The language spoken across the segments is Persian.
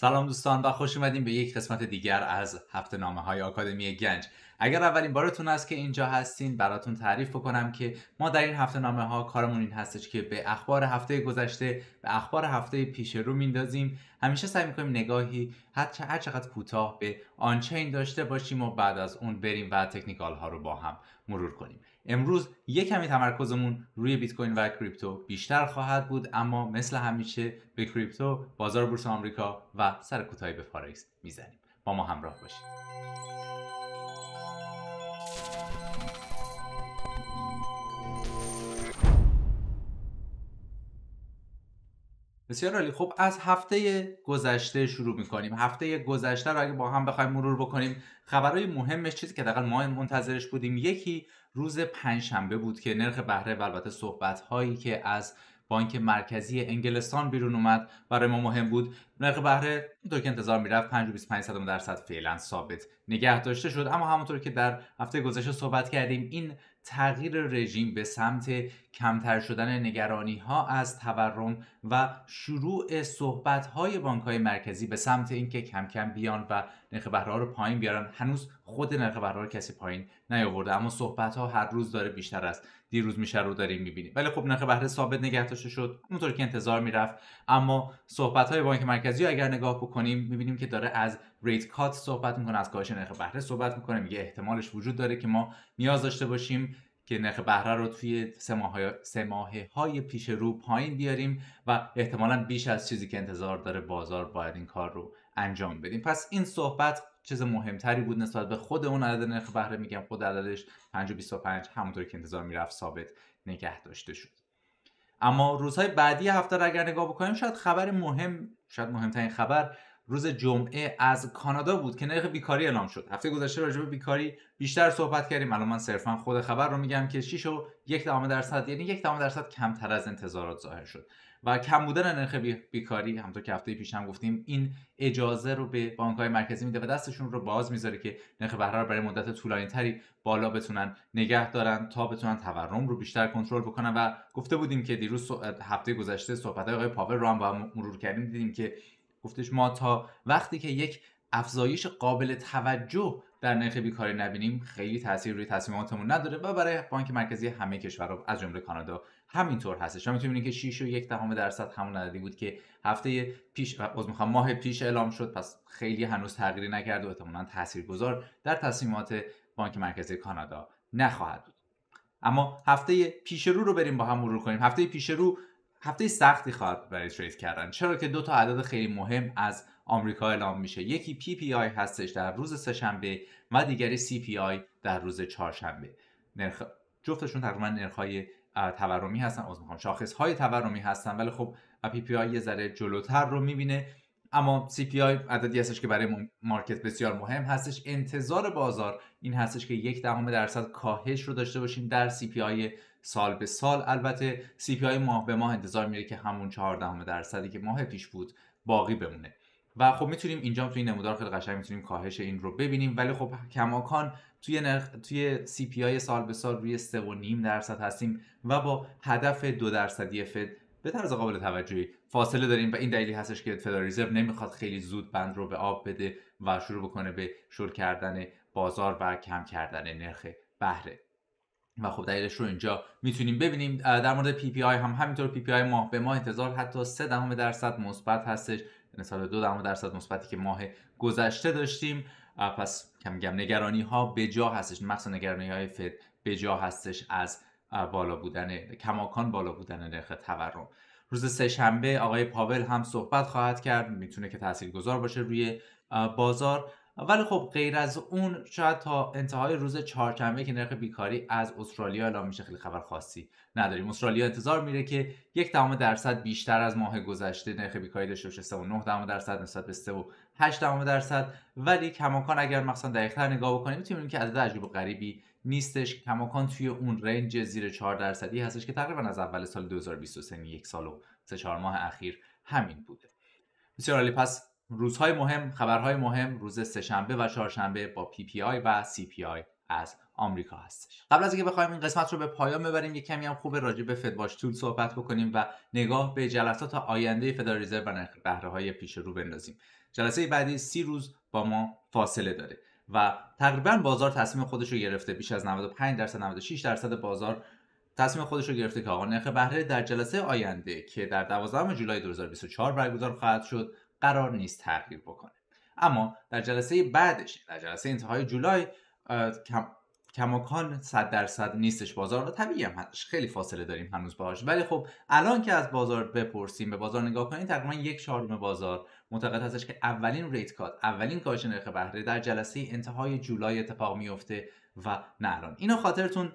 سلام دوستان و خوش اومدیم به یک قسمت دیگر از هفته نامه های آکادمی گنج اگر اولین بارتون است که اینجا هستین براتون تعریف بکنم که ما در این هفته نامه ها کارمون این هستش که به اخبار هفته گذشته به اخبار هفته پیش رو میندازیم همیشه سعی میکنیم نگاهی حتی هر چقدر کوتاه به آنچین داشته باشیم و بعد از اون بریم و تکنیکال ها رو با هم مرور کنیم امروز یه کمی تمرکزمون روی بیت کوین و کریپتو بیشتر خواهد بود اما مثل همیشه به کریپتو بازار بورس آمریکا و سر کوتاهی به فارکس میزنیم با ما همراه باشید بسیار عالی خب از هفته گذشته شروع میکنیم هفته گذشته رو اگه با هم بخوایم مرور بکنیم خبرهای مهمش چیزی که دقیقا ما منتظرش بودیم یکی روز پنجشنبه بود که نرخ بهره و البته صحبت که از بانک مرکزی انگلستان بیرون اومد برای ما مهم بود نرخ بهره تو که انتظار میرفت 5.25 درصد فعلا ثابت نگه داشته شد اما همونطور که در هفته گذشته صحبت کردیم این تغییر رژیم به سمت کمتر شدن نگرانی ها از تورم و شروع صحبت های بانک های مرکزی به سمت اینکه کم کم بیان و نرخ بهره رو پایین بیارن هنوز خود نرخ بهره کسی پایین نیاورده اما صحبت ها هر روز داره بیشتر است دیروز میشه رو داریم میبینیم ولی خب نرخ بهره ثابت نگه داشته شد اونطور که انتظار میرفت اما صحبت های بانک مرکزی اگر نگاه بکنیم میبینیم که داره از ریت کات صحبت میکنه از کاهش نرخ بهره صحبت میکنه میگه احتمالش وجود داره که ما نیاز داشته باشیم که نرخ بهره رو توی سه ماهه های پیش رو پایین بیاریم و احتمالا بیش از چیزی که انتظار داره بازار باید این کار رو انجام بدیم پس این صحبت چیز مهمتری بود نسبت به خود اون عدد نرخ بهره میگم خود عددش 5.25 همونطور که انتظار میرفت ثابت نگه داشته شد اما روزهای بعدی هفته اگر نگاه بکنیم شاید خبر مهم شاید مهمترین خبر روز جمعه از کانادا بود که نرخ بیکاری اعلام شد هفته گذشته راجع به بیکاری بیشتر صحبت کردیم الان من صرفا خود خبر رو میگم که 6 و یک درصد یعنی یک درصد کمتر از انتظارات ظاهر شد و کم بودن نرخ بیکاری همونطور که هفته پیش هم گفتیم این اجازه رو به بانک های مرکزی میده و دستشون رو باز میذاره که نرخ بهره رو برای مدت طولانی تری بالا بتونن نگه دارن تا بتونن تورم رو بیشتر کنترل بکنن و گفته بودیم که دیروز هفته گذشته صحبت های آقای پاول رو هم مرور کردیم دیدیم که گفتش ما تا وقتی که یک افزایش قابل توجه در نرخ بیکاری نبینیم خیلی تاثیر روی تصمیماتمون نداره و برای بانک مرکزی همه کشورها از جمله کانادا همینطور هستش شما میتونید که 6 و یک دهم درصد همون عددی بود که هفته پیش از میخوام ماه پیش اعلام شد پس خیلی هنوز تغییری نکرد و احتمالاً تاثیرگذار در تصمیمات بانک مرکزی کانادا نخواهد بود اما هفته پیش رو رو بریم با هم مرور کنیم هفته پیش رو هفته سختی خواهد برای ترید کردن چرا که دو تا عدد خیلی مهم از آمریکا اعلام میشه یکی پی پی آی هستش در روز سهشنبه و دیگری سی پی آی در روز چهارشنبه نرخ جفتشون تقریبا نرخهای تورمی هستن از میخوام شاخص های تورمی هستن ولی خب پی پی آی یه ذره جلوتر رو میبینه اما سی پی آی عددی هستش که برای مارکت بسیار مهم هستش انتظار بازار این هستش که یک دهم درصد کاهش رو داشته باشیم در سی پی آی سال به سال البته سی پی آی ماه به ماه انتظار میره که همون 14 درصدی که ماه پیش بود باقی بمونه و خب میتونیم اینجا توی این نمودار خیلی قشنگ میتونیم کاهش این رو ببینیم ولی خب کماکان توی نرخ توی سی پی آی سال به سال روی 3.5 درصد هستیم و با هدف دو درصدی فد به طرز قابل توجهی فاصله داریم و این دلیلی هستش که فدرال رزرو نمیخواد خیلی زود بند رو به آب بده و شروع بکنه به شل کردن بازار و کم کردن نرخ بهره و خب دلیلش رو اینجا میتونیم ببینیم در مورد پی پی آی هم همینطور پی پی آی ماه به ماه انتظار حتی 3 دهم درصد مثبت هستش نسبت یعنی دو دهم درصد مثبتی که ماه گذشته داشتیم پس کم کم نگرانی ها به جا هستش مخصوصا نگرانی های فد به جا هستش از بالا بودن کماکان بالا بودن نرخ تورم روز سه شنبه آقای پاول هم صحبت خواهد کرد میتونه که تاثیرگذار باشه روی بازار ولی خب غیر از اون شاید تا انتهای روز چهارشنبه که نرخ بیکاری از استرالیا اعلام میشه خیلی خبر خاصی نداریم استرالیا انتظار میره که یک دهم درصد بیشتر از ماه گذشته نرخ بیکاری داشته باشه 3.9 دهم درصد نسبت به 8 درصد ولی کماکان اگر مثلا دقیقتر نگاه بکنیم میتونیم که عدد عجیب و غریبی نیستش کماکان توی اون رنج زیر 4 درصدی هستش که تقریبا از اول سال 2023 یعنی یک سال و 3 ماه اخیر همین بوده بسیار پس روزهای مهم، خبرهای مهم روز سهشنبه و چهارشنبه با پی پی آی و سی پی آی از آمریکا هستش قبل از اینکه بخوایم این قسمت رو به پایان ببریم یه کمی هم خوب راجع به فدواش تول صحبت بکنیم و نگاه به جلسات آینده فدرال رزرو و بهره های پیش رو بندازیم جلسه بعدی سی روز با ما فاصله داره و تقریبا بازار تصمیم خودش رو گرفته بیش از 95 درصد 96 درصد بازار تصمیم خودش رو گرفته که آقا نرخ بهره در جلسه آینده که در 12 جولای 2024 برگزار خواهد شد قرار نیست تغییر بکنه اما در جلسه بعدش در جلسه انتهای جولای کم، کماکان صد درصد نیستش بازار و طبیعی هم هستش خیلی فاصله داریم هنوز باهاش ولی خب الان که از بازار بپرسیم به بازار نگاه کنیم تقریبا یک چهارم بازار معتقد هستش که اولین ریت کات اولین کاهش نرخ بهره در جلسه انتهای جولای اتفاق میفته و نه الان اینو خاطرتون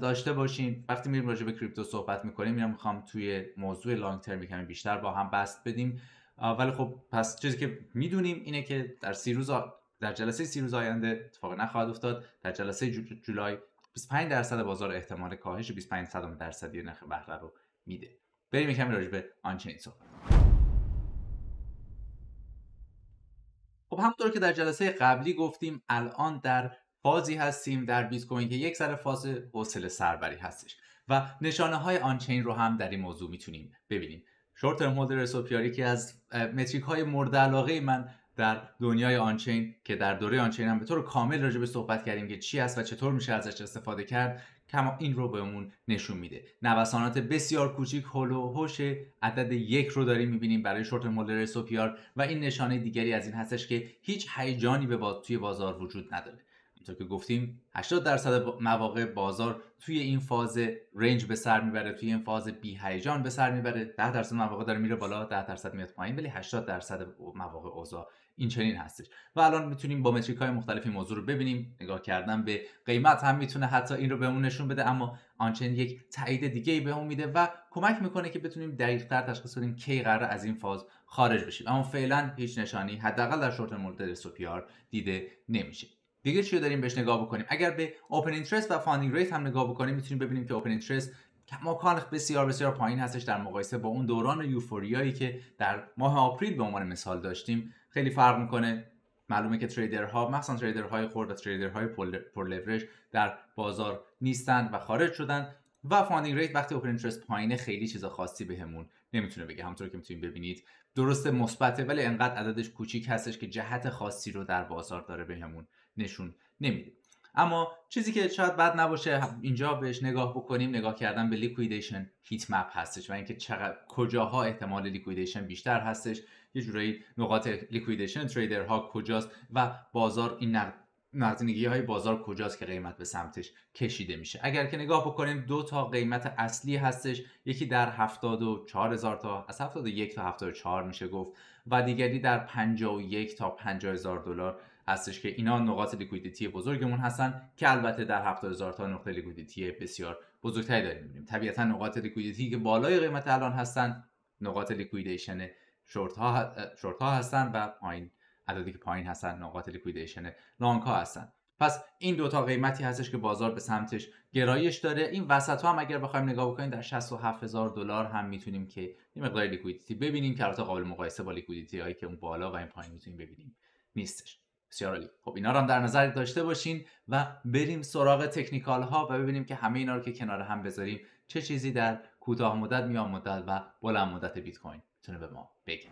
داشته باشین وقتی میریم راجع به کریپتو صحبت میکنیم میرم میخوام توی موضوع لانگ ترم کمی بیشتر با هم بست بدیم ولی خب پس چیزی که میدونیم اینه که در سی روز در جلسه سی روز آینده اتفاق نخواهد افتاد در جلسه جولای 25 درصد بازار احتمال کاهش 25 صدم درصدی نرخ بهره رو میده بریم یکم راجع به آنچین صحبت خب همونطور که در جلسه قبلی گفتیم الان در فازی هستیم در بیت کوین که یک سر فاز حوصله سربری هستش و نشانه های آنچین رو هم در این موضوع میتونیم ببینیم شورت ترم هولدر که یکی از متریک های مورد علاقه من در دنیای آنچین که در دوره آنچین هم به طور کامل راجع به صحبت کردیم که چی است و چطور میشه ازش استفاده کرد کما این رو بهمون نشون میده نوسانات بسیار کوچیک هول هوش عدد یک رو داریم میبینیم برای شورت مولر اسوپیار و این نشانه دیگری از این هستش که هیچ هیجانی به توی بازار وجود نداره تا که گفتیم 80 درصد مواقع بازار توی این فاز رنج به سر میبره توی این فاز بی هیجان به سر میبره 10 درصد مواقع داره میره بالا 10 درصد میاد پایین ولی 80 درصد مواقع اوضاع این چنین هستش و الان میتونیم با متریک های مختلفی موضوع رو ببینیم نگاه کردن به قیمت هم میتونه حتی این رو بهمون نشون بده اما آنچن یک تایید دیگه ای به اون میده و کمک میکنه که بتونیم دقیقتر تشخیص بدیم کی قرار از این فاز خارج بشیم اما فعلا هیچ نشانی حداقل در شورت مورد سوپیار دیده نمیشه دیگه چی رو داریم بهش نگاه بکنیم اگر به اوپن اینترست و فاندینگ ریت هم نگاه بکنیم میتونیم ببینیم که اوپن اینترست کماکان بسیار بسیار پایین هستش در مقایسه با اون دوران یوفوریایی که در ماه آپریل به عنوان مثال داشتیم خیلی فرق میکنه معلومه که تریدرها مخصوصا تریدرهای خرد و تریدرهای لورج در بازار نیستند و خارج شدن و فاندینگ ریت وقتی اوپن اینترست پایینه خیلی چیز خاصی بهمون نمیتونه بگه همونطور که میتونید ببینید درست مثبته ولی انقدر عددش کوچیک هستش که جهت خاصی رو در بازار داره بهمون نشون نمیده اما چیزی که شاید بد نباشه اینجا بهش نگاه بکنیم نگاه کردن به لیکویدیشن هیت مپ هستش و اینکه چقدر کجاها احتمال لیکویدیشن بیشتر هستش یه جورایی نقاط لیکویدیشن تریدرها کجاست و بازار این نقد نقدینگی های بازار کجاست که قیمت به سمتش کشیده میشه اگر که نگاه بکنیم دو تا قیمت اصلی هستش یکی در 74000 تا از 71 تا 74 میشه گفت و دیگری در 51 تا 50000 دلار هستش که اینا نقاط لیکویدیتی بزرگمون هستن که البته در 70000 تا نقطه لیکویدیتی بسیار بزرگتری داریم می‌بینیم. طبیعتا نقاط لیکویدیتی که بالای قیمت الان هستن نقاط لیکویدیشن شورت ها, هستن و پایین عددی که پایین هستن نقاط لیکویدیشن لانگ ها هستن پس این دوتا قیمتی هستش که بازار به سمتش گرایش داره این وسط ها هم اگر بخوایم نگاه بکنیم در 67000 دلار هم میتونیم که این مقدار لیکویدیتی ببینیم که البته قابل مقایسه با لیکویدیتی هایی که اون بالا و این پایین میتونیم ببینیم نیستش بسیار عالی خب اینا رو هم در نظر داشته باشین و بریم سراغ تکنیکال ها و ببینیم که همه اینا رو که کنار هم بذاریم چه چیزی در کوتاه مدت میان مدت و بلند مدت بیت کوین تونه به ما بگه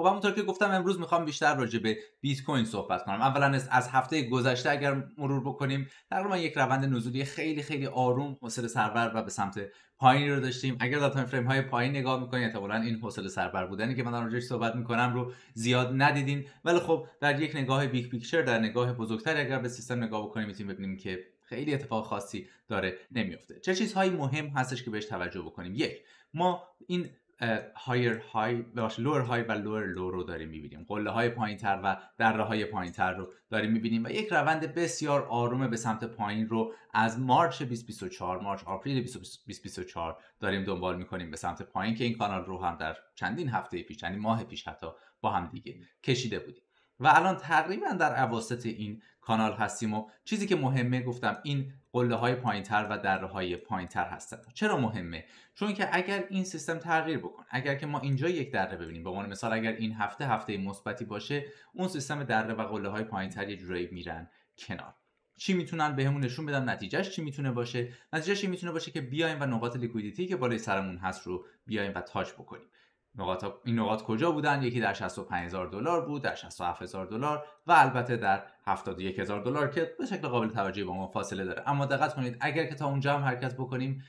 خب همونطور که گفتم امروز میخوام بیشتر راجع به بیت کوین صحبت کنم اولا از هفته گذشته اگر مرور بکنیم تقریبا یک روند نزولی خیلی خیلی آروم حوصله سربر و به سمت پایینی رو داشتیم اگر در تایم فریم های پایین نگاه میکنید احتمالا این حوصله سربر بودنی که من در راجعش صحبت میکنم رو زیاد ندیدین ولی خب در یک نگاه بیگ پیکچر در نگاه بزرگتر اگر به سیستم نگاه بکنیم میتونیم ببینیم که خیلی اتفاق خاصی داره نمیفته چه چیزهایی مهم هستش که بهش توجه بکنیم یک ما این هایر های لور های و لور لو رو داریم میبینیم قله های پایین تر و دره های پایین تر رو داریم میبینیم و یک روند بسیار آروم به سمت پایین رو از مارچ 2024 مارچ آپریل 2024 داریم دنبال میکنیم به سمت پایین که این کانال رو هم در چندین هفته پیش یعنی ماه پیش حتی با هم دیگه کشیده بودیم و الان تقریبا در اواسط این کانال هستیم و چیزی که مهمه گفتم این قله های پایین تر و دره های پایین تر هستند چرا مهمه چون که اگر این سیستم تغییر بکن اگر که ما اینجا یک دره ببینیم به عنوان مثال اگر این هفته هفته مثبتی باشه اون سیستم دره و قله های پایین تر یه جورایی میرن کنار چی میتونن بهمون نشون بدن نتیجهش چی میتونه باشه نتیجهش این میتونه باشه که بیایم و نقاط لیکویدیتی که بالای سرمون هست رو بیایم و تاج بکنیم نقاط این نقاط کجا بودن یکی در 65000 دلار بود در 67000 دلار و البته در 71000 دلار که به شکل قابل توجهی با ما فاصله داره اما دقت کنید اگر که تا اونجا هم حرکت بکنیم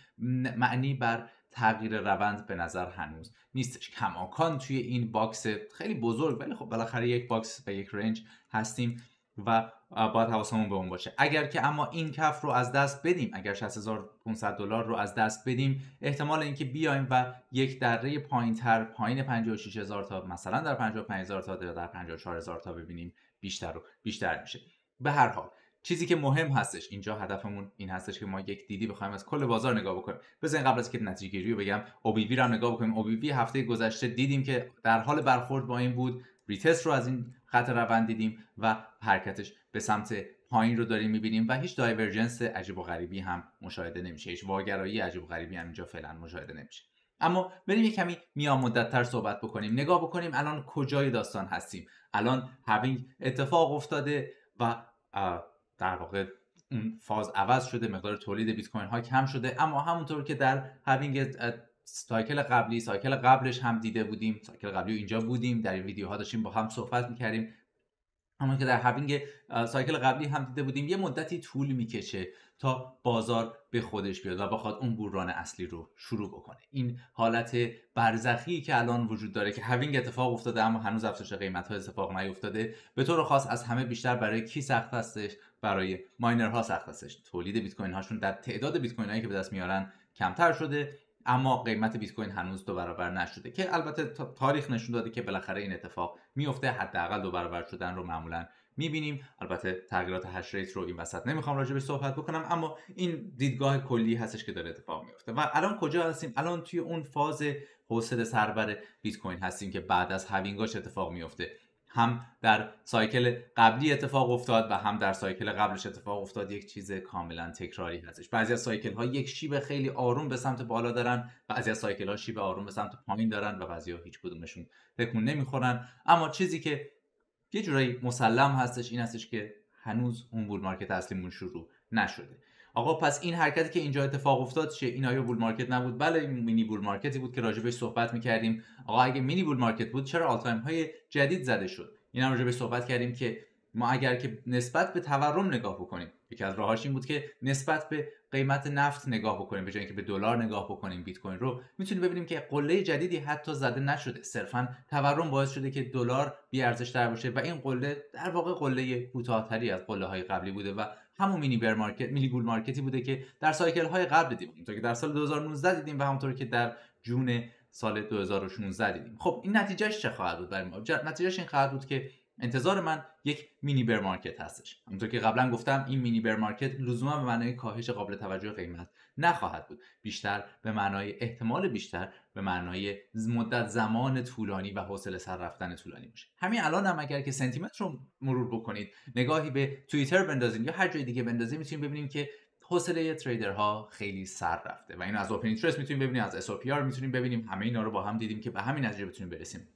معنی بر تغییر روند به نظر هنوز نیستش کماکان توی این باکس خیلی بزرگ ولی خب بالاخره یک باکس به یک رنج هستیم و باید حواسمون به اون باشه اگر که اما این کف رو از دست بدیم اگر 60500 دلار رو از دست بدیم احتمال اینکه بیایم و یک دره تر پایین 56000 تا مثلا در 55000 تا یا در 54000 تا ببینیم بیشتر رو بیشتر میشه به هر حال چیزی که مهم هستش اینجا هدفمون این هستش که ما یک دیدی بخوایم از کل بازار نگاه بکنیم بزنین قبل از که نتیجه گیری رو بگم بی رو نگاه بکنیم بی هفته گذشته دیدیم که در حال برخورد با این بود ریتست رو از این خط روند دیدیم و حرکتش به سمت پایین رو داریم میبینیم و هیچ دایورجنس عجیب و غریبی هم مشاهده نمیشه هیچ واگرایی عجیب و غریبی هم اینجا فعلا مشاهده نمیشه اما بریم یه کمی میان تر صحبت بکنیم نگاه بکنیم الان کجای داستان هستیم الان هاوینگ اتفاق افتاده و در واقع فاز عوض شده مقدار تولید بیت کوین ها کم شده اما همونطور که در هاوینگ سایکل قبلی سایکل قبلش هم دیده بودیم سایکل قبلی اینجا بودیم در این ویدیوها داشتیم با هم صحبت میکردیم همون که در هاوینگ سایکل قبلی هم دیده بودیم یه مدتی طول میکشه تا بازار به خودش بیاد و بخواد اون بوران اصلی رو شروع بکنه این حالت برزخی که الان وجود داره که هاوینگ اتفاق افتاده اما هنوز افزایش قیمت ها اتفاق نیفتاده به طور خاص از همه بیشتر برای کی سخت هستش برای ماینرها سخت هستش تولید بیت کوین هاشون در تعداد بیت کوین که به دست میارن کمتر شده اما قیمت بیت کوین هنوز دو برابر نشده که البته تاریخ نشون داده که بالاخره این اتفاق میفته حداقل دو برابر شدن رو معمولا میبینیم البته تغییرات هش ریت رو این وسط نمیخوام راجع به صحبت بکنم اما این دیدگاه کلی هستش که داره اتفاق میفته و الان کجا هستیم الان توی اون فاز حوصله سربر بیت کوین هستیم که بعد از هاوینگاش اتفاق میفته هم در سایکل قبلی اتفاق افتاد و هم در سایکل قبلش اتفاق افتاد یک چیز کاملا تکراری هستش بعضی از سایکل ها یک شیب خیلی آروم به سمت بالا دارن بعضی از سایکل ها شیب آروم به سمت پایین دارن و بعضی ها هیچ کدومشون تکون نمیخورن اما چیزی که یه جورایی مسلم هستش این هستش که هنوز اون بول مارکت اصلیمون شروع نشده آقا پس این حرکتی که اینجا اتفاق افتاد چه این آیا بول مارکت نبود بله این مینی بول مارکتی بود که راجبش صحبت میکردیم آقا اگه مینی بول مارکت بود چرا آلتایم های جدید زده شد این هم راجبش صحبت کردیم که ما اگر که نسبت به تورم نگاه بکنیم یکی از راهاش این بود که نسبت به قیمت نفت نگاه بکنیم به جای اینکه به دلار نگاه بکنیم بیت کوین رو میتونیم ببینیم که قله جدیدی حتی زده نشده صرفا تورم باعث شده که دلار بی ارزش باشه و این قله در واقع قله کوتاهتری از قله های قبلی بوده و همون مینی بر مارکت میلی گول مارکتی بوده که در سایکل های قبل دیدیم تا که در سال 2019 دیدیم و همونطور که در جون سال 2016 دیدیم خب این نتیجهش چه خواهد بود برای ما نتیجهش این خواهد بود که انتظار من یک مینی مارکت هستش همونطور که قبلا گفتم این مینی مارکت لزوما به معنای کاهش قابل توجه قیمت نخواهد بود بیشتر به معنای احتمال بیشتر به معنای مدت زمان طولانی و حوصله سر رفتن طولانی باشه همین الان هم اگر که سنتیمتر رو مرور بکنید نگاهی به توییتر بندازید یا هر جای دیگه بندازیم میتونیم ببینیم که حوصله تریدرها خیلی سر رفته و این از اوپن اینترست میتونیم ببینیم از اس میتونیم ببینیم همه اینا رو با هم دیدیم که به همین نتیجه بتونیم برسیم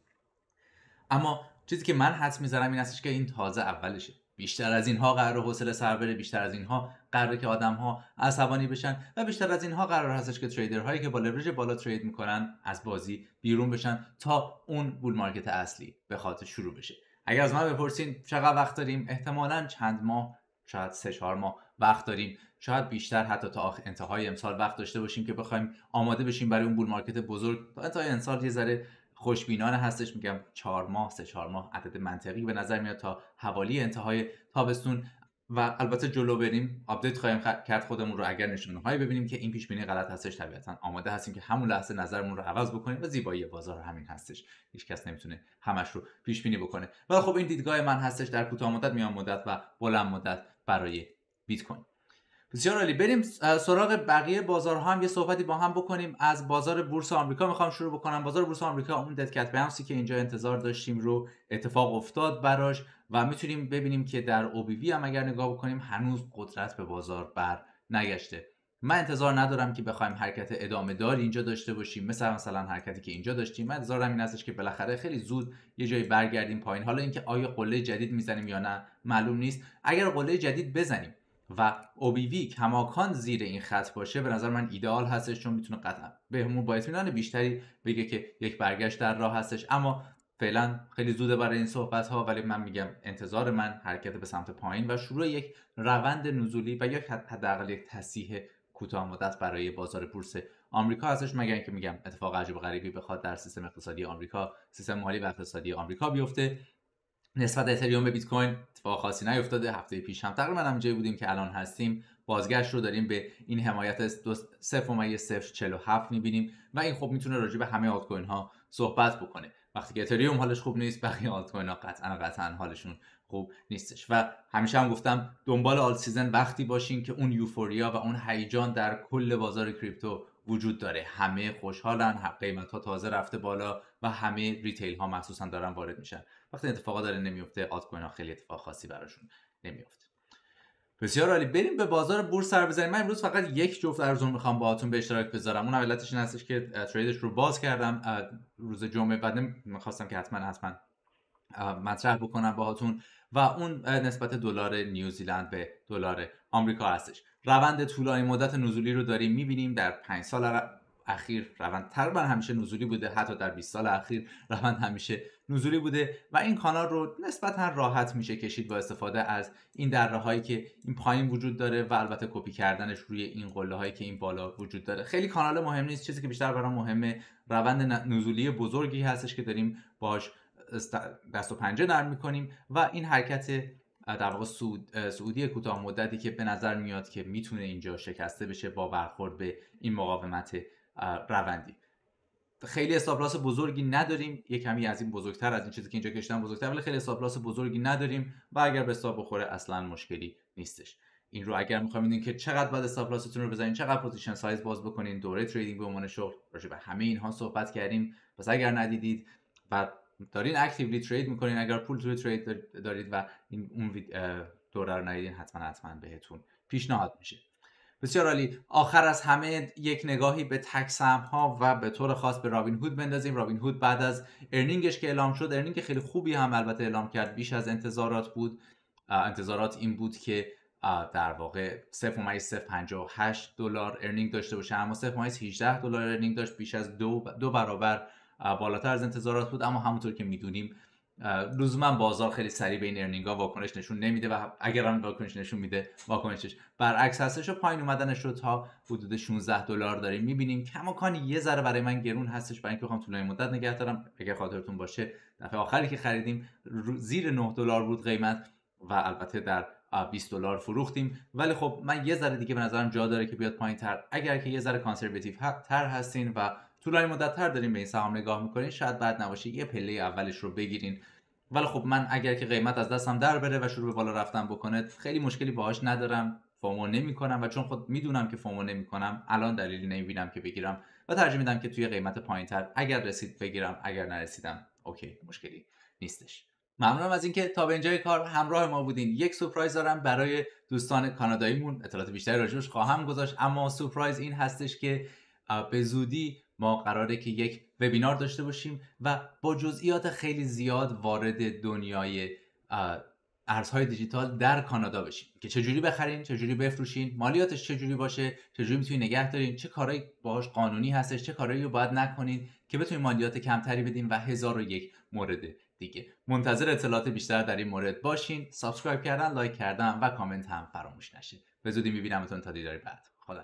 اما چیزی که من حد میزنم این هستش که این تازه اولشه بیشتر از اینها قرار حوصله سر بره بیشتر از اینها قراره که آدم ها عصبانی بشن و بیشتر از اینها قرار هستش که تریدر هایی که با لورج بالا ترید میکنن از بازی بیرون بشن تا اون بول مارکت اصلی به خاطر شروع بشه اگر از من بپرسین چقدر وقت داریم احتمالا چند ماه شاید سه چهار ماه وقت داریم شاید بیشتر حتی تا انتهای امسال وقت داشته باشیم که بخوایم آماده بشیم برای اون بول مارکت بزرگ تا انتهای امسال یه ذره خوشبینانه هستش میگم چهار ماه سه چهار ماه عدد منطقی به نظر میاد تا حوالی انتهای تابستون و البته جلو بریم آپدیت خواهیم کرد خودمون رو اگر نشونه هایی ببینیم که این پیش بینی غلط هستش طبیعتا آماده هستیم که همون لحظه نظرمون رو عوض بکنیم و زیبایی بازار همین هستش هیچ کس نمیتونه همش رو پیش بینی بکنه ولی خب این دیدگاه من هستش در کوتاه مدت میان مدت و بلند مدت برای بیت کوین بسیار عالی بریم سراغ بقیه بازارها هم یه صحبتی با هم بکنیم از بازار بورس آمریکا میخوام شروع بکنم بازار بورس آمریکا اون به همسی که اینجا انتظار داشتیم رو اتفاق افتاد براش و میتونیم ببینیم که در اوبیوی هم اگر نگاه بکنیم هنوز قدرت به بازار بر نگشته من انتظار ندارم که بخوایم حرکت ادامه دار اینجا داشته باشیم مثل مثلا حرکتی که اینجا داشتیم من انتظارم این هستش که بالاخره خیلی زود یه جایی برگردیم پایین حالا اینکه آیا قله جدید میزنیم یا نه معلوم نیست اگر قله جدید بزنیم و اوبیوی کماکان زیر این خط باشه به نظر من ایدئال هستش چون میتونه قطعا بهمون باعث اطمینان بیشتری بگه که یک برگشت در راه هستش اما فعلا خیلی زوده برای این صحبت ها ولی من میگم انتظار من حرکت به سمت پایین و شروع یک روند نزولی و یا حداقل یک تصیح کوتاه مدت برای بازار بورس آمریکا هستش مگر اینکه میگم اتفاق عجیب غریبی بخواد در سیستم اقتصادی آمریکا سیستم مالی و اقتصادی آمریکا بیفته نسبت اتریوم به بیت کوین اتفاق خاصی نیفتاده هفته پیش هم تقریبا هم جایی بودیم که الان هستیم بازگشت رو داریم به این حمایت 0.047 میبینیم و این خب میتونه راجع به همه آلت کوین ها صحبت بکنه وقتی که اتریوم حالش خوب نیست بقیه آلت کوین ها قطعا قطعا حالشون خوب نیستش و همیشه هم گفتم دنبال آل سیزن وقتی باشین که اون یوفوریا و اون هیجان در کل بازار کریپتو وجود داره همه خوشحالن قیمت ها تازه رفته بالا و همه ریتیل ها مخصوصا دارن وارد میشن وقتی اتفاقا داره نمیفته آلت کوین ها خیلی اتفاق خاصی براشون نمیفته بسیار عالی بریم به بازار بورس سر بزنیم من امروز فقط یک جفت ارزون میخوام باهاتون به اشتراک بذارم اون علتش این هستش که تریدش رو باز کردم روز جمعه بعد میخواستم که حتما حتما مطرح بکنم باهاتون و اون نسبت دلار نیوزیلند به دلار آمریکا هستش روند طولانی مدت نزولی رو داریم میبینیم در پنج سال اخیر روند تقریبا همیشه نزولی بوده حتی در 20 سال اخیر روند همیشه نزولی بوده و این کانال رو نسبتا راحت میشه کشید با استفاده از این دره هایی که این پایین وجود داره و البته کپی کردنش روی این قله هایی که این بالا وجود داره خیلی کانال مهم نیست چیزی که بیشتر برام مهمه روند نزولی بزرگی هستش که داریم باش دست و پنجه نرم میکنیم و این حرکت در واقع سعودی کوتاه مدتی که به نظر میاد که میتونه اینجا شکسته بشه با برخورد به این مقاومت روندی خیلی استاپلاس بزرگی نداریم یه کمی از این بزرگتر از این چیزی که اینجا کشتم بزرگتر ولی خیلی استاپلاس بزرگی نداریم و اگر به حساب بخوره اصلا مشکلی نیستش این رو اگر میخوام ببینید که چقدر بعد استاپلاستون رو بزنین چقدر پوزیشن سایز باز بکنین دوره تریدینگ به عنوان شغل راجع به همه اینها صحبت کردیم پس اگر ندیدید و دارین اکتیولی ترید میکنین اگر پول توی ترید دارید و این اون دوره رو ندیدین حتما حتما بهتون پیشنهاد میشه بسیار عالی آخر از همه یک نگاهی به تک ها و به طور خاص به رابین هود بندازیم رابین هود بعد از ارنینگش که اعلام شد ارنینگ خیلی خوبی هم البته اعلام کرد بیش از انتظارات بود انتظارات این بود که در واقع 0.058 دلار ارنینگ داشته باشه اما 0.18 دلار ارنینگ داشت بیش از دو, دو برابر بالاتر از انتظارات بود اما همونطور که میدونیم لزوما بازار خیلی سریع به این ارنینگ ها واکنش نشون نمیده و اگر هم واکنش نشون میده واکنشش برعکس هستش و پایین اومدنش رو تا حدود 16 دلار داریم میبینیم کماکان یه ذره برای من گرون هستش برای اینکه بخوام طولانی مدت نگه دارم اگر خاطرتون باشه دفعه آخری که خریدیم زیر 9 دلار بود قیمت و البته در 20 دلار فروختیم ولی خب من یه ذره دیگه به نظرم جا داره که بیاد پایین تر اگر که یه ذره کانسرواتیو تر هستین و طولانی مدتتر دارین به این سهام نگاه میکنین شاید بعد نباشه یه پله اولش رو بگیرین ولی خب من اگر که قیمت از دستم در بره و شروع به بالا رفتن بکنه خیلی مشکلی باهاش ندارم فومو نمیکنم و چون خود میدونم که فومو نمیکنم الان دلیلی نمیبینم که بگیرم و ترجیح میدم که توی قیمت پایین تر اگر رسید بگیرم اگر نرسیدم اوکی مشکلی نیستش ممنونم از اینکه تا به اینجای کار همراه ما بودین یک سورپرایز دارم برای دوستان کاناداییمون اطلاعات بیشتری راجبش خواهم گذاشت اما سورپرایز این هستش که به زودی ما قراره که یک وبینار داشته باشیم و با جزئیات خیلی زیاد وارد دنیای ارزهای دیجیتال در کانادا بشیم که چجوری بخرین چجوری بفروشین مالیاتش چجوری باشه چجوری میتونین نگه دارین چه کارهایی باهاش قانونی هستش چه کارهایی رو باید نکنین که بتونین مالیات کمتری بدین و هزار و یک مورد دیگه منتظر اطلاعات بیشتر در این مورد باشین سابسکرایب کردن لایک کردن و کامنت هم فراموش نشه به زودی میبینمتون تا دیداری بعد خدا